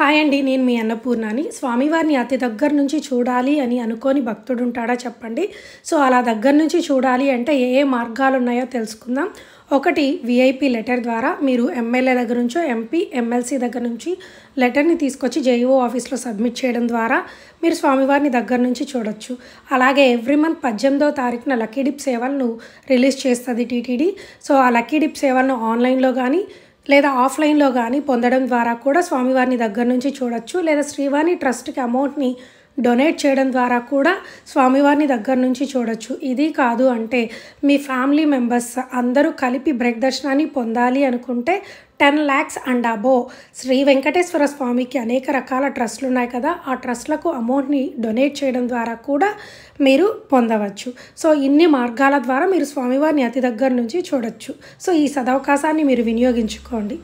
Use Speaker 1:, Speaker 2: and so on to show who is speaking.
Speaker 1: hi అండి నేను మీ అన్నపూర్ణాని స్వామివారిని అతి దగ్గర నుంచి చూడాలి అని అనుకోని భక్తుడు ఉంటాడా చెప్పండి సో అలా దగ్గర నుంచి చూడాలి అంటే ఏ ఏ మార్గాలు ఉన్నాయో తెలుసుకుందాం ఒకటి విఐపి లెటర్ ద్వారా మీరు ఎమ్మెల్యే దగ్గర నుంచో ఎంపీ ఎమ్మెల్సీ దగ్గర నుంచి లెటర్ని తీసుకొచ్చి జేఈఓ ఆఫీస్లో సబ్మిట్ చేయడం ద్వారా మీరు స్వామివారిని దగ్గర నుంచి చూడొచ్చు అలాగే ఎవ్రీ మంత్ పద్దెనిమిదో తారీఖున లక్కీ డిప్ సేవలను రిలీజ్ చేస్తుంది టీటీడీ సో ఆ లక్కీ డిప్ సేవలను ఆన్లైన్లో కానీ లేదా ఆఫ్లైన్లో కానీ పొందడం ద్వారా కూడా స్వామివారిని దగ్గర నుంచి చూడొచ్చు లేదా శ్రీవాణి ట్రస్ట్కి అమౌంట్ని డొనేట్ చేయడం ద్వారా కూడా స్వామివారిని దగ్గర నుంచి చూడొచ్చు ఇది కాదు అంటే మీ ఫ్యామిలీ మెంబర్స్ అందరూ కలిపి బ్రేక్ దర్శనాన్ని పొందాలి అనుకుంటే టెన్ ల్యాక్స్ అండ్ అబో శ్రీ వెంకటేశ్వర స్వామికి అనేక రకాల ట్రస్ట్లు ఉన్నాయి కదా ఆ ట్రస్ట్లకు అమౌంట్ని డొనేట్ చేయడం ద్వారా కూడా మీరు పొందవచ్చు సో ఇన్ని మార్గాల ద్వారా మీరు స్వామివారిని అతి దగ్గర నుంచి చూడొచ్చు సో ఈ సదవకాశాన్ని మీరు వినియోగించుకోండి